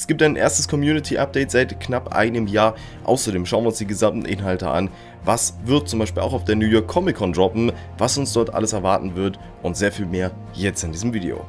Es gibt ein erstes Community-Update seit knapp einem Jahr. Außerdem schauen wir uns die gesamten Inhalte an. Was wird zum Beispiel auch auf der New York Comic Con droppen, was uns dort alles erwarten wird und sehr viel mehr jetzt in diesem Video.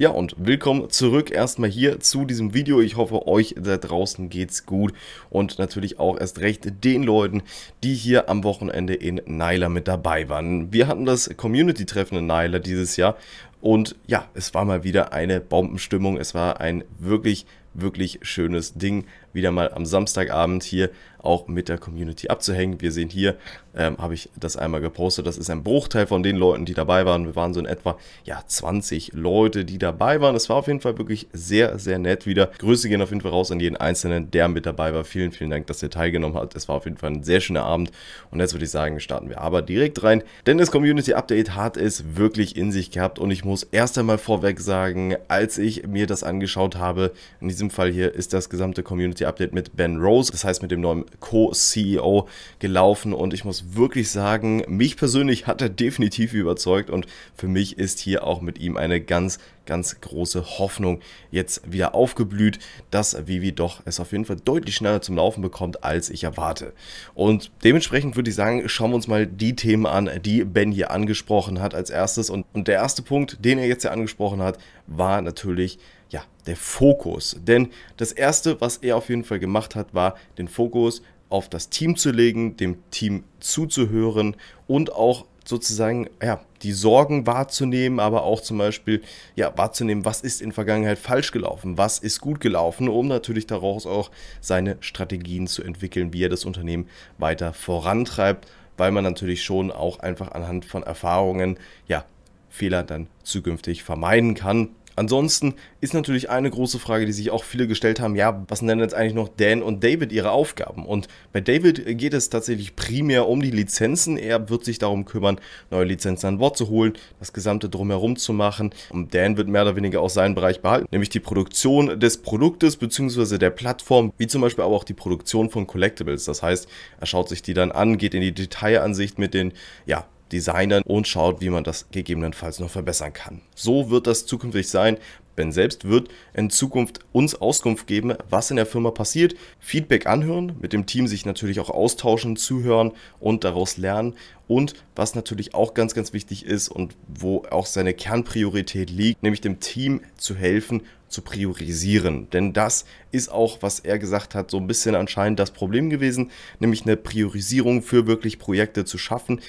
Ja, und willkommen zurück erstmal hier zu diesem Video. Ich hoffe, euch da draußen geht's gut und natürlich auch erst recht den Leuten, die hier am Wochenende in Naila mit dabei waren. Wir hatten das Community-Treffen in Naila dieses Jahr und ja, es war mal wieder eine Bombenstimmung. Es war ein wirklich, wirklich schönes Ding, wieder mal am Samstagabend hier auch mit der Community abzuhängen. Wir sehen hier, ähm, habe ich das einmal gepostet, das ist ein Bruchteil von den Leuten, die dabei waren. Wir waren so in etwa ja, 20 Leute, die dabei waren. Es war auf jeden Fall wirklich sehr, sehr nett wieder. Grüße gehen auf jeden Fall raus an jeden Einzelnen, der mit dabei war. Vielen, vielen Dank, dass ihr teilgenommen habt. Es war auf jeden Fall ein sehr schöner Abend und jetzt würde ich sagen, starten wir aber direkt rein, denn das Community Update hat es wirklich in sich gehabt und ich muss erst einmal vorweg sagen, als ich mir das angeschaut habe, in diesem Fall hier ist das gesamte Community Update mit Ben Rose, das heißt mit dem neuen Co-CEO gelaufen und ich muss wirklich sagen, mich persönlich hat er definitiv überzeugt und für mich ist hier auch mit ihm eine ganz, ganz große Hoffnung jetzt wieder aufgeblüht, dass Vivi doch es auf jeden Fall deutlich schneller zum Laufen bekommt, als ich erwarte. Und dementsprechend würde ich sagen, schauen wir uns mal die Themen an, die Ben hier angesprochen hat als erstes und, und der erste Punkt, den er jetzt ja angesprochen hat, war natürlich ja, der Fokus. Denn das Erste, was er auf jeden Fall gemacht hat, war den Fokus auf das Team zu legen, dem Team zuzuhören und auch sozusagen ja, die Sorgen wahrzunehmen, aber auch zum Beispiel ja, wahrzunehmen, was ist in Vergangenheit falsch gelaufen, was ist gut gelaufen, um natürlich daraus auch seine Strategien zu entwickeln, wie er das Unternehmen weiter vorantreibt, weil man natürlich schon auch einfach anhand von Erfahrungen ja, Fehler dann zukünftig vermeiden kann Ansonsten ist natürlich eine große Frage, die sich auch viele gestellt haben, ja, was sind denn jetzt eigentlich noch Dan und David ihre Aufgaben? Und bei David geht es tatsächlich primär um die Lizenzen. Er wird sich darum kümmern, neue Lizenzen an Bord zu holen, das gesamte drumherum zu machen. Und Dan wird mehr oder weniger auch seinen Bereich behalten, nämlich die Produktion des Produktes bzw. der Plattform, wie zum Beispiel aber auch die Produktion von Collectibles. Das heißt, er schaut sich die dann an, geht in die Detailansicht mit den, ja, Designern und schaut, wie man das gegebenenfalls noch verbessern kann. So wird das zukünftig sein. Ben selbst wird in Zukunft uns Auskunft geben, was in der Firma passiert, Feedback anhören, mit dem Team sich natürlich auch austauschen, zuhören und daraus lernen. Und was natürlich auch ganz, ganz wichtig ist und wo auch seine Kernpriorität liegt, nämlich dem Team zu helfen, zu priorisieren. Denn das ist auch, was er gesagt hat, so ein bisschen anscheinend das Problem gewesen, nämlich eine Priorisierung für wirklich Projekte zu schaffen.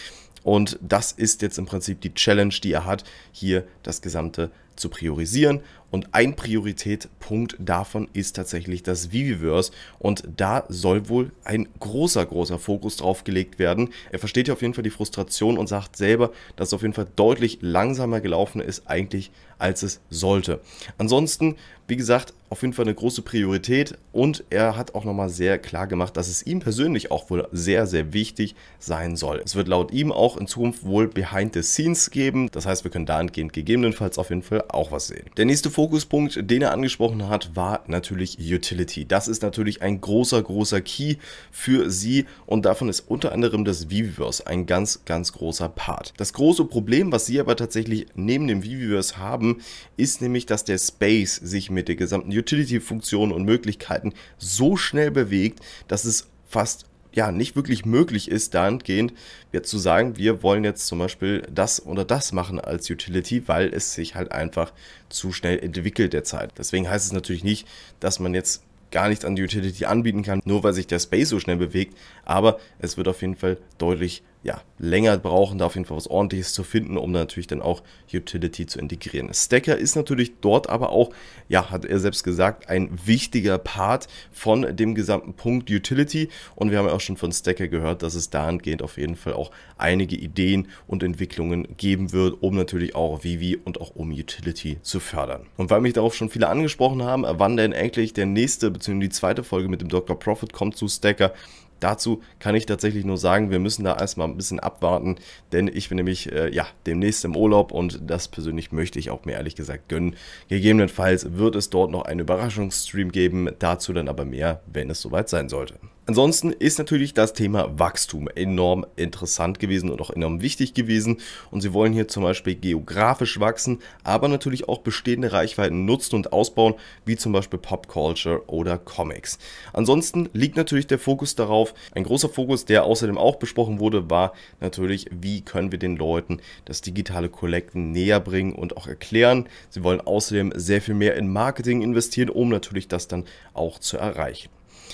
Und das ist jetzt im Prinzip die Challenge, die er hat, hier das Gesamte zu priorisieren und ein Prioritätpunkt davon ist tatsächlich das Viviverse. Und da soll wohl ein großer, großer Fokus drauf gelegt werden. Er versteht ja auf jeden Fall die Frustration und sagt selber, dass es auf jeden Fall deutlich langsamer gelaufen ist eigentlich, als es sollte. Ansonsten, wie gesagt, auf jeden Fall eine große Priorität. Und er hat auch nochmal sehr klar gemacht, dass es ihm persönlich auch wohl sehr, sehr wichtig sein soll. Es wird laut ihm auch in Zukunft wohl Behind the Scenes geben. Das heißt, wir können dahingehend gegebenenfalls auf jeden Fall auch was sehen. Der nächste Fokuspunkt, den er angesprochen hat, war natürlich Utility. Das ist natürlich ein großer, großer Key für sie und davon ist unter anderem das Viviverse ein ganz, ganz großer Part. Das große Problem, was sie aber tatsächlich neben dem Viviverse haben, ist nämlich, dass der Space sich mit der gesamten Utility-Funktion und Möglichkeiten so schnell bewegt, dass es fast ja, nicht wirklich möglich ist, dahingehend jetzt zu sagen, wir wollen jetzt zum Beispiel das oder das machen als Utility, weil es sich halt einfach zu schnell entwickelt derzeit. Deswegen heißt es natürlich nicht, dass man jetzt gar nichts an die Utility anbieten kann, nur weil sich der Space so schnell bewegt, aber es wird auf jeden Fall deutlich ja, länger brauchen, da auf jeden Fall was ordentliches zu finden, um dann natürlich dann auch Utility zu integrieren. Stacker ist natürlich dort aber auch, ja, hat er selbst gesagt, ein wichtiger Part von dem gesamten Punkt Utility und wir haben ja auch schon von Stacker gehört, dass es dahingehend auf jeden Fall auch einige Ideen und Entwicklungen geben wird, um natürlich auch Vivi und auch um Utility zu fördern. Und weil mich darauf schon viele angesprochen haben, wann denn eigentlich der nächste bzw. die zweite Folge mit dem Dr. Profit kommt zu Stacker, Dazu kann ich tatsächlich nur sagen, wir müssen da erstmal ein bisschen abwarten, denn ich bin nämlich äh, ja demnächst im Urlaub und das persönlich möchte ich auch mir ehrlich gesagt gönnen. Gegebenenfalls wird es dort noch einen Überraschungsstream geben, dazu dann aber mehr, wenn es soweit sein sollte. Ansonsten ist natürlich das Thema Wachstum enorm interessant gewesen und auch enorm wichtig gewesen. Und sie wollen hier zum Beispiel geografisch wachsen, aber natürlich auch bestehende Reichweiten nutzen und ausbauen, wie zum Beispiel Pop Culture oder Comics. Ansonsten liegt natürlich der Fokus darauf. Ein großer Fokus, der außerdem auch besprochen wurde, war natürlich, wie können wir den Leuten das digitale Collecten näher bringen und auch erklären. Sie wollen außerdem sehr viel mehr in Marketing investieren, um natürlich das dann auch zu erreichen.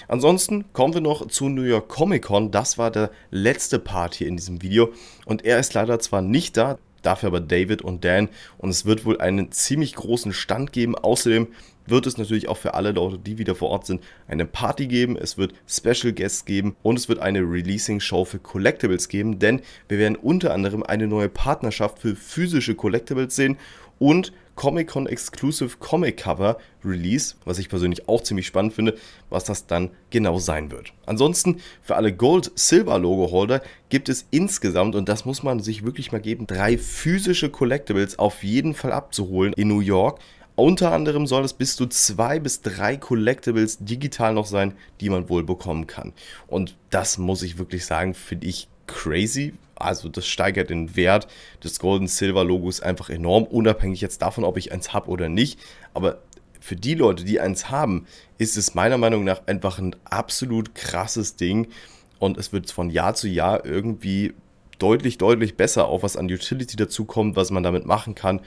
Ansonsten kommen wir noch zu New York Comic Con. Das war der letzte Part hier in diesem Video und er ist leider zwar nicht da, dafür aber David und Dan und es wird wohl einen ziemlich großen Stand geben. Außerdem wird es natürlich auch für alle Leute, die wieder vor Ort sind, eine Party geben, es wird Special Guests geben und es wird eine Releasing Show für Collectibles geben, denn wir werden unter anderem eine neue Partnerschaft für physische Collectibles sehen und Comic-Con Exclusive Comic Cover Release, was ich persönlich auch ziemlich spannend finde, was das dann genau sein wird. Ansonsten für alle Gold-Silber-Logo-Holder gibt es insgesamt, und das muss man sich wirklich mal geben, drei physische Collectibles auf jeden Fall abzuholen in New York. Unter anderem soll es bis zu zwei bis drei Collectibles digital noch sein, die man wohl bekommen kann. Und das muss ich wirklich sagen, finde ich crazy, also das steigert den Wert des Golden Silver Logos einfach enorm, unabhängig jetzt davon, ob ich eins habe oder nicht. Aber für die Leute, die eins haben, ist es meiner Meinung nach einfach ein absolut krasses Ding. Und es wird von Jahr zu Jahr irgendwie deutlich, deutlich besser, auch was an Utility dazukommt, was man damit machen kann.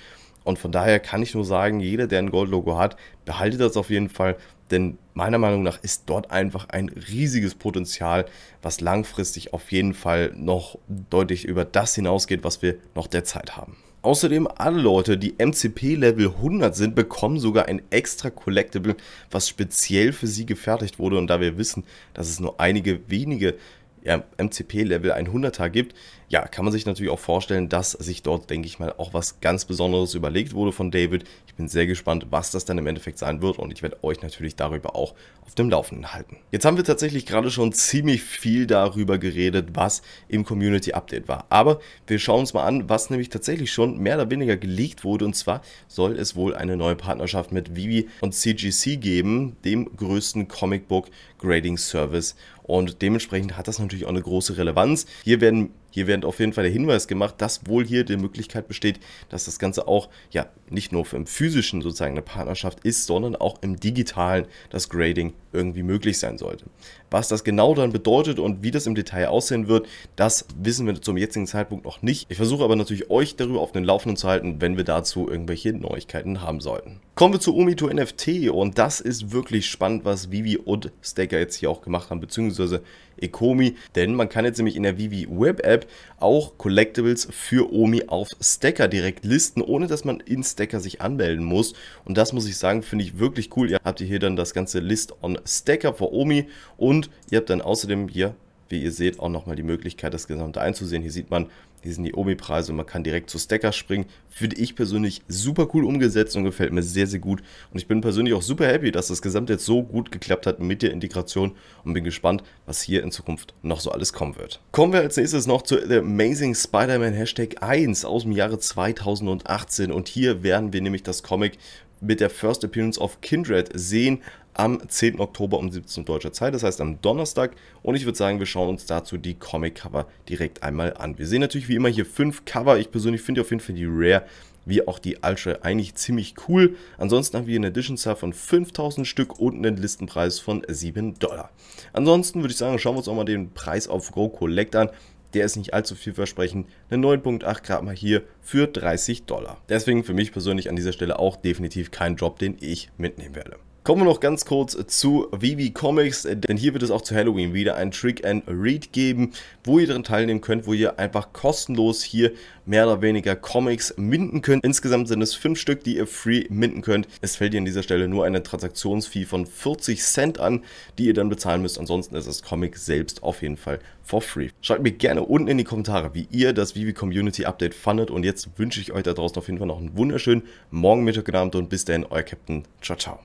Und von daher kann ich nur sagen, jeder, der ein Gold-Logo hat, behaltet das auf jeden Fall, denn meiner Meinung nach ist dort einfach ein riesiges Potenzial, was langfristig auf jeden Fall noch deutlich über das hinausgeht, was wir noch derzeit haben. Außerdem alle Leute, die MCP Level 100 sind, bekommen sogar ein extra Collectible, was speziell für sie gefertigt wurde. Und da wir wissen, dass es nur einige wenige ja, MCP-Level 100er gibt, ja, kann man sich natürlich auch vorstellen, dass sich dort, denke ich mal, auch was ganz Besonderes überlegt wurde von David. Ich bin sehr gespannt, was das dann im Endeffekt sein wird und ich werde euch natürlich darüber auch auf dem Laufenden halten. Jetzt haben wir tatsächlich gerade schon ziemlich viel darüber geredet, was im Community Update war. Aber wir schauen uns mal an, was nämlich tatsächlich schon mehr oder weniger geleakt wurde und zwar soll es wohl eine neue Partnerschaft mit Vivi und CGC geben, dem größten Comicbook Grading Service und dementsprechend hat das natürlich auch eine große Relevanz. Hier werden hier wird auf jeden Fall der Hinweis gemacht, dass wohl hier die Möglichkeit besteht, dass das Ganze auch ja nicht nur im physischen sozusagen eine Partnerschaft ist, sondern auch im digitalen das Grading irgendwie möglich sein sollte. Was das genau dann bedeutet und wie das im Detail aussehen wird, das wissen wir zum jetzigen Zeitpunkt noch nicht. Ich versuche aber natürlich euch darüber auf den Laufenden zu halten, wenn wir dazu irgendwelche Neuigkeiten haben sollten. Kommen wir zu Umito NFT und das ist wirklich spannend, was Vivi und Staker jetzt hier auch gemacht haben, beziehungsweise Ekomi, denn man kann jetzt nämlich in der Vivi Web App auch Collectibles für Omi auf Stacker direkt listen, ohne dass man in Stacker sich anmelden muss. Und das muss ich sagen, finde ich wirklich cool. Ihr habt hier dann das ganze List on Stacker für Omi und ihr habt dann außerdem hier wie ihr seht, auch nochmal die Möglichkeit, das Gesamte einzusehen. Hier sieht man, hier sind die Omi-Preise und man kann direkt zu Stacker springen. Finde ich persönlich super cool umgesetzt und gefällt mir sehr, sehr gut. Und ich bin persönlich auch super happy, dass das Gesamte jetzt so gut geklappt hat mit der Integration und bin gespannt, was hier in Zukunft noch so alles kommen wird. Kommen wir als nächstes noch zu The Amazing Spider-Man Hashtag 1 aus dem Jahre 2018 und hier werden wir nämlich das Comic mit der First Appearance of Kindred sehen, am 10. Oktober um 17 Uhr deutscher Zeit, das heißt am Donnerstag. Und ich würde sagen, wir schauen uns dazu die Comic-Cover direkt einmal an. Wir sehen natürlich wie immer hier fünf Cover. Ich persönlich finde auf jeden Fall die Rare wie auch die Ultra eigentlich ziemlich cool. Ansonsten haben wir eine Edition zahl von 5000 Stück und einen Listenpreis von 7 Dollar. Ansonsten würde ich sagen, schauen wir uns auch mal den Preis auf Go Collect an. Der ist nicht allzu vielversprechend. Eine 9.8 Grad mal hier für 30 Dollar. Deswegen für mich persönlich an dieser Stelle auch definitiv kein Job, den ich mitnehmen werde. Kommen wir noch ganz kurz zu Vivi Comics, denn hier wird es auch zu Halloween wieder ein Trick and Read geben, wo ihr daran teilnehmen könnt, wo ihr einfach kostenlos hier mehr oder weniger Comics minden könnt. Insgesamt sind es fünf Stück, die ihr free minden könnt. Es fällt ihr an dieser Stelle nur eine Transaktionsfee von 40 Cent an, die ihr dann bezahlen müsst. Ansonsten ist das Comic selbst auf jeden Fall for free. Schreibt mir gerne unten in die Kommentare, wie ihr das Vivi Community Update fandet und jetzt wünsche ich euch da draußen auf jeden Fall noch einen wunderschönen Morgen, Mittag, Abend und bis dahin, euer Captain. Ciao, ciao.